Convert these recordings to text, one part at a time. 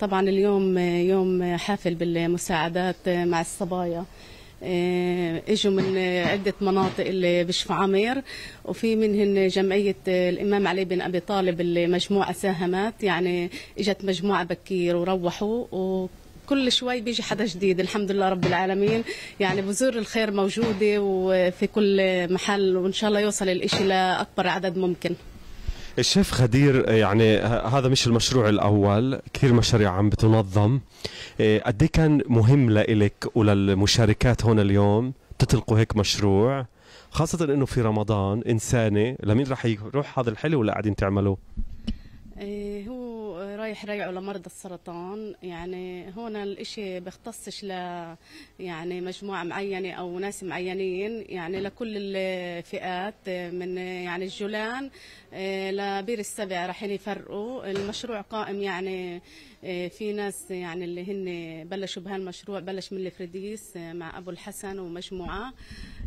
طبعا اليوم يوم حافل بالمساعدات مع الصبايا اجوا من عدة مناطق اللي بشفع عمير وفي منهن جمعية الإمام علي بن أبي طالب اللي مجموعة ساهمات يعني اجت مجموعة بكير وروحوا و كل شوي بيجي حدا جديد الحمد لله رب العالمين يعني بذور الخير موجودة وفي كل محل وإن شاء الله يوصل الإشي لأكبر عدد ممكن الشيف خدير يعني هذا مش المشروع الاول كثير مشاريع عم بتنظم إيه، قد إيه كان مهم لإلك وللمشاركات هون اليوم تطلقوا هيك مشروع خاصة انه في رمضان انساني لمين رح يروح هذا الحلو اللي قاعدين تعملوه؟ إيه، هو رايح ريعوا لمرضى السرطان يعني هون الإشي بيختصش ل يعني مجموعة معينة أو ناس معينين يعني لكل الفئات من يعني الجولان لبير السبع رايحين يفرقوا المشروع قائم يعني في ناس يعني اللي هن بلشوا بهالمشروع بلش من الفرديس مع أبو الحسن ومجموعة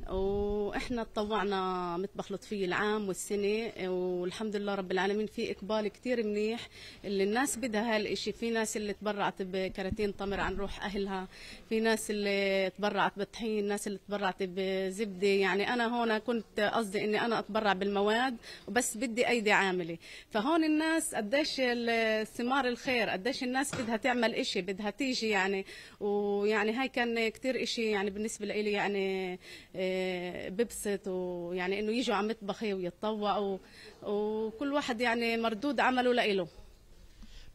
واحنا تطوعنا مطبخ لطفي العام والسنه والحمد لله رب العالمين في اقبال كثير منيح اللي الناس بدها هالشيء في ناس اللي تبرعت بكراتين تمر عن روح اهلها في ناس اللي تبرعت بطحين ناس اللي تبرعت بزبده يعني انا هون كنت قصدي اني انا اتبرع بالمواد وبس بدي ايدي عامله فهون الناس قديش الثمار الخير قديش الناس بدها تعمل شيء بدها تيجي يعني ويعني هاي كان كثير شيء يعني بالنسبة لي يعني آه، ببسط ويعني إنه يجوا على مطبخي ويتطوعوا وكل واحد يعني مردود عمله لإله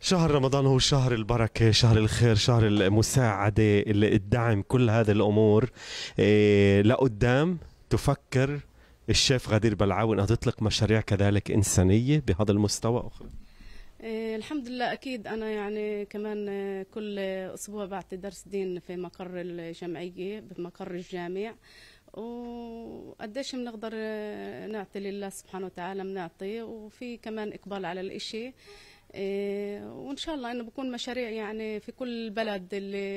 شهر رمضان هو شهر البركة شهر الخير شهر المساعدة الدعم كل هذه الأمور إيه، لقدام تفكر الشيف غدير بلعاوي أنها تطلق مشاريع كذلك إنسانية بهذا المستوى أخرى إيه، الحمد لله أكيد أنا يعني كمان إيه، كل أسبوع بعطي درس دين في مقر الجمعية بمقر الجامع وقديش بنقدر نعطي لله سبحانه وتعالى بنعطي وفي كمان إقبال على الإشي إيه، وان شاء الله انه بكون مشاريع يعني في كل بلد اللي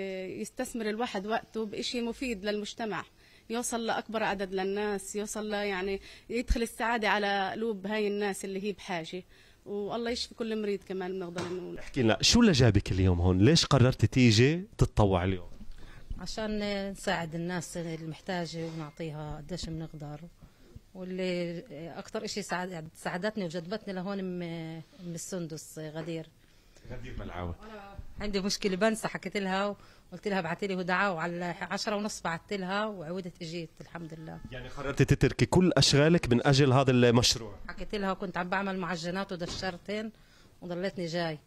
يستثمر الواحد وقته بشيء مفيد للمجتمع يوصل لاكبر عدد للناس يوصل ل يعني يدخل السعاده على قلوب هاي الناس اللي هي بحاجه والله يشفي كل مريض كمان بنقدر نقول احكي لنا شو اللي جابك اليوم هون ليش قررت تيجي تتطوع اليوم عشان نساعد الناس المحتاجه ونعطيها قديش بنقدر واللي اكثر شيء ساعدتني وجذبتني لهون من السندس غدير غدير ملعاوه عندي مشكله بنسى حكيت لها قلت لها ابعثي لي ودعاء على 10 ونص بعثت لها وعودت اجيت الحمد لله يعني قررتي تتركي كل اشغالك من اجل هذا المشروع حكيت لها كنت عم بعمل معجنات ودشرتين وضليتني جاي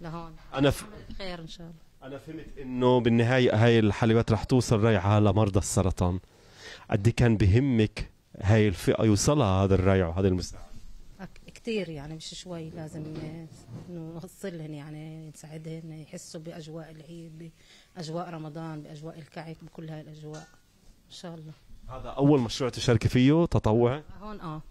لهون انا ف... خير ان شاء الله انا فهمت انه بالنهايه هاي الحلويات رح توصل رايحه لمرضى السرطان قد كان بهمك هاي الفئه يوصلها هذا الريع وهذا المساعده كثير يعني مش شوي لازم نوصلهم يعني نساعدهم يحسوا باجواء العيد باجواء رمضان باجواء الكعك بكل هاي الاجواء ان شاء الله هذا اول مشروع تشاركي فيه تطوعي هون اه,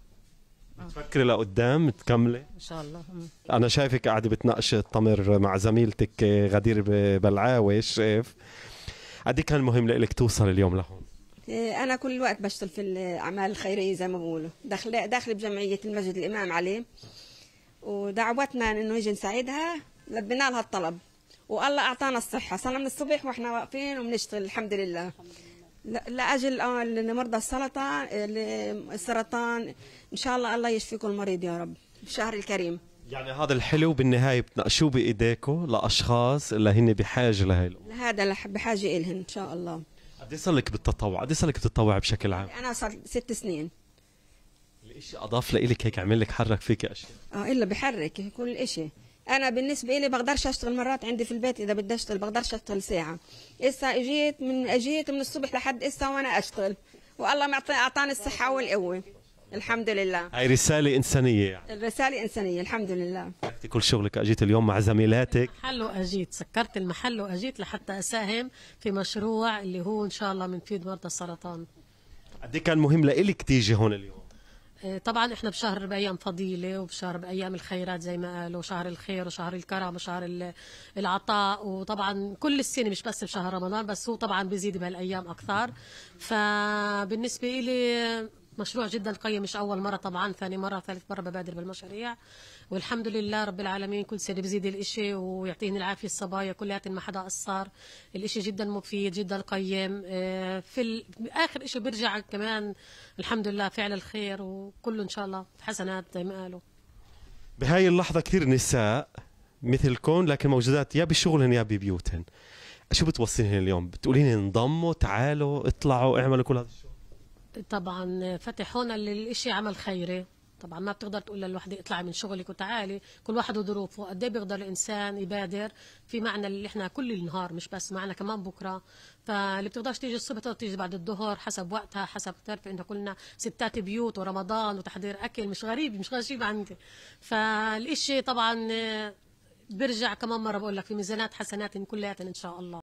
آه. تفكري لقدام تكملي ان شاء الله انا شايفك قاعده بتناقش التمر مع زميلتك غدير بلعاوي شايف قد إيه كان مهم لك توصل اليوم لهون آه، انا كل الوقت بشتغل في الاعمال الخيريه زي ما بقولوا داخله داخل بجمعيه المسجد الامام علي ودعوتنا انه يجي نساعدها لبينا لها الطلب والله اعطانا الصحه صرنا من الصبح واحنا واقفين وبنشتغل الحمد لله لاجل مرضى السرطان السرطان ان شاء الله الله يشفي كل مريض يا رب الشهر الكريم يعني هذا الحلو بالنهايه بتنقشوه بايديكم لاشخاص اللي هن بحاجه لهي هذا بحاجه الهن ان شاء الله قد صار لك بالتطوع؟ قد صار لك بتتطوع بشكل عام؟ يعني انا صار ست سنين الاشي اضاف لك هيك عمل لك حرك فيك اشياء اه الا بحرك كل اشي انا بالنسبه لي بقدرش اشتغل مرات عندي في البيت اذا بدي اشتغل بقدرش اشتغل ساعه اسا اجيت من اجيت من الصبح لحد اسا وانا اشتغل والله معطي اعطاني الصحه والقوه الحمد لله هاي رسالة إنسانية يعني. الرسالة إنسانية الحمد لله تركتي كل شغلك أجيت اليوم مع زميلاتك محل وأجيت سكرت المحل وأجيت لحتى أساهم في مشروع اللي هو إن شاء الله بنفيد مرضى السرطان قد إيه كان مهم لإلك تيجي هون اليوم آه، طبعا احنا بشهر بايام فضيله وبشهر بايام الخيرات زي ما قالوا شهر الخير وشهر الكرم وشهر العطاء وطبعا كل السنه مش بس بشهر رمضان بس هو طبعا بيزيد بهالايام اكثر فبالنسبه لي مشروع جدا قيم مش اول مره طبعا ثاني مره ثالث مره ببادر بالمشاريع والحمد لله رب العالمين كل سنه بزيد الإشي ويعطيني العافيه الصبايا كلياتهم ما حدا قصر الإشي جدا مفيد جدا قيم آه، في اخر إشي برجع كمان الحمد لله فعل الخير وكله ان شاء الله حسنات زي ما قالوا بهاي اللحظه كثير نساء مثلكم لكن موجودات يا بشغلهم يا ببيوتهن شو بتوصيهن اليوم بتقولين انضموا تعالوا اطلعوا اعملوا كل هذا الشغل طبعا فتح هون الشيء عمل خيري طبعا ما بتقدر تقول للوحدة اطلعي من شغلك وتعالي كل واحد وظروفه قد ايه بيقدر الانسان يبادر في معنى اللي احنا كل النهار مش بس معنا كمان بكره فاللي بتقدرش تيجي الصبح تقدر تيجي بعد الظهر حسب وقتها حسب تعرف انه كلنا ستات بيوت ورمضان وتحضير اكل مش غريب مش غريب عندي فالشيء طبعا برجع كمان مره بقول لك في ميزانات حسنات كلياتنا ان شاء الله